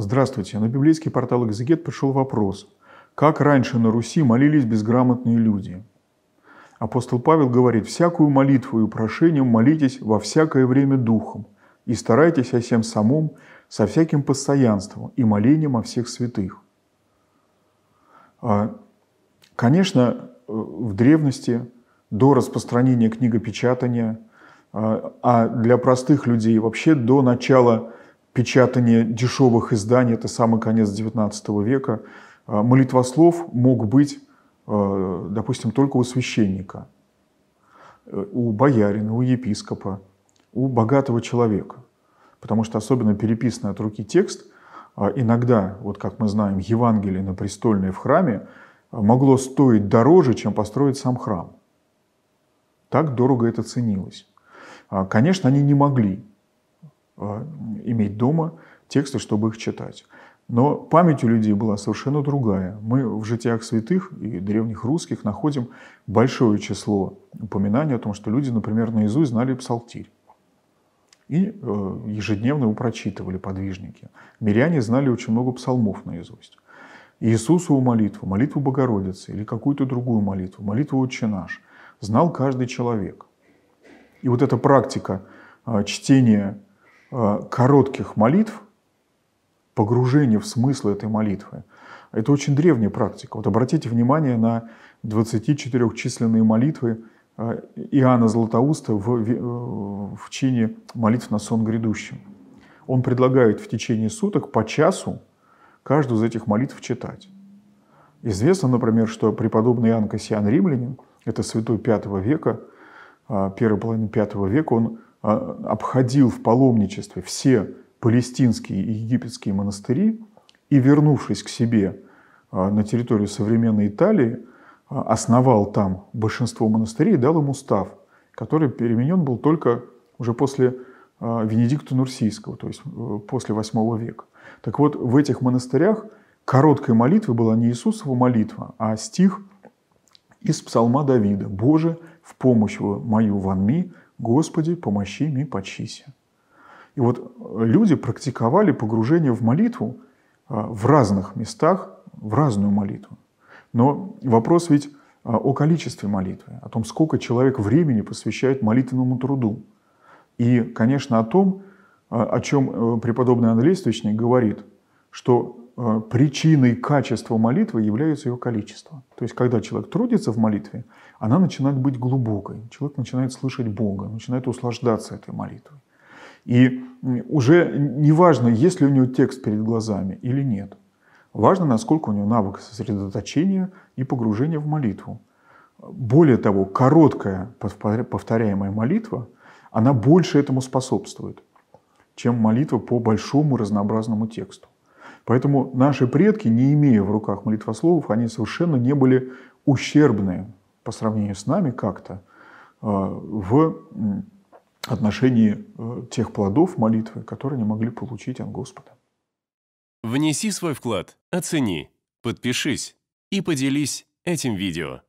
Здравствуйте. На библейский портал «Экзегет» пришел вопрос. Как раньше на Руси молились безграмотные люди? Апостол Павел говорит, «Всякую молитву и прошением молитесь во всякое время духом, и старайтесь о всем самом со всяким постоянством и молением о всех святых». А, конечно, э, в древности, до распространения книгопечатания, а, а для простых людей вообще до начала – печатание дешевых изданий, это самый конец XIX века, а, молитвослов мог быть, а, допустим, только у священника, у боярина, у епископа, у богатого человека. Потому что особенно переписанный от руки текст а, иногда, вот как мы знаем, Евангелие на престольной в храме могло стоить дороже, чем построить сам храм. Так дорого это ценилось. Конечно, они не могли а, иметь дома тексты, чтобы их читать. Но память у людей была совершенно другая. Мы в житиях святых и древних русских находим большое число упоминаний о том, что люди, например, наизусть знали псалтирь. И э, ежедневно его прочитывали подвижники. Миряне знали очень много псалмов наизусть. Иисусову молитву, молитву Богородицы или какую-то другую молитву, молитву Отче наш, знал каждый человек. И вот эта практика а, чтения Э, коротких молитв, погружение в смысл этой молитвы. Это очень древняя практика. Вот обратите внимание на 24-численные молитвы э, Иоанна Златоуста в, э, в чине молитв на сон грядущим. Он предлагает в течение суток по часу каждую из этих молитв читать. Известно, например, что преподобный Иоанн Кассиан Римлянин, это святой V века, первой половины V века, он а, обходил в паломничестве все палестинские и египетские монастыри и, вернувшись к себе а, на территорию современной Италии, а, основал там большинство монастырей и дал им устав, который переменен был только уже после Венедикта Нурсийского, то есть э, после VIII века. Так вот, в этих монастырях короткой молитвы была не Иисусова молитва, а стих из псалма Давида «Боже, в помощь мою ванми, «Господи, помощи ми почися». И вот э, люди практиковали погружение в молитву э, в разных местах, в разную молитву. Но вопрос ведь э, о количестве молитвы, о том, сколько человек времени посвящает молитвенному труду. И, конечно, о том, о чем преподобный Андрей Свечник говорит, что Э, причиной качества молитвы является ее количество. То есть, когда человек трудится в молитве, она начинает быть глубокой. Человек начинает слышать Бога, начинает услаждаться этой молитвой. И уже не важно, есть ли у него текст перед глазами или нет. Важно, насколько у него навык сосредоточения и погружения в молитву. Более того, короткая повторяемая молитва, она больше этому способствует, чем молитва по большому разнообразному тексту. Поэтому наши предки, не имея в руках молитвословов, они совершенно не были ущербны по сравнению с нами как-то а, в отношении э, тех плодов молитвы, которые они могли получить от Господа. Внеси свой вклад, оцени, подпишись и поделись этим видео.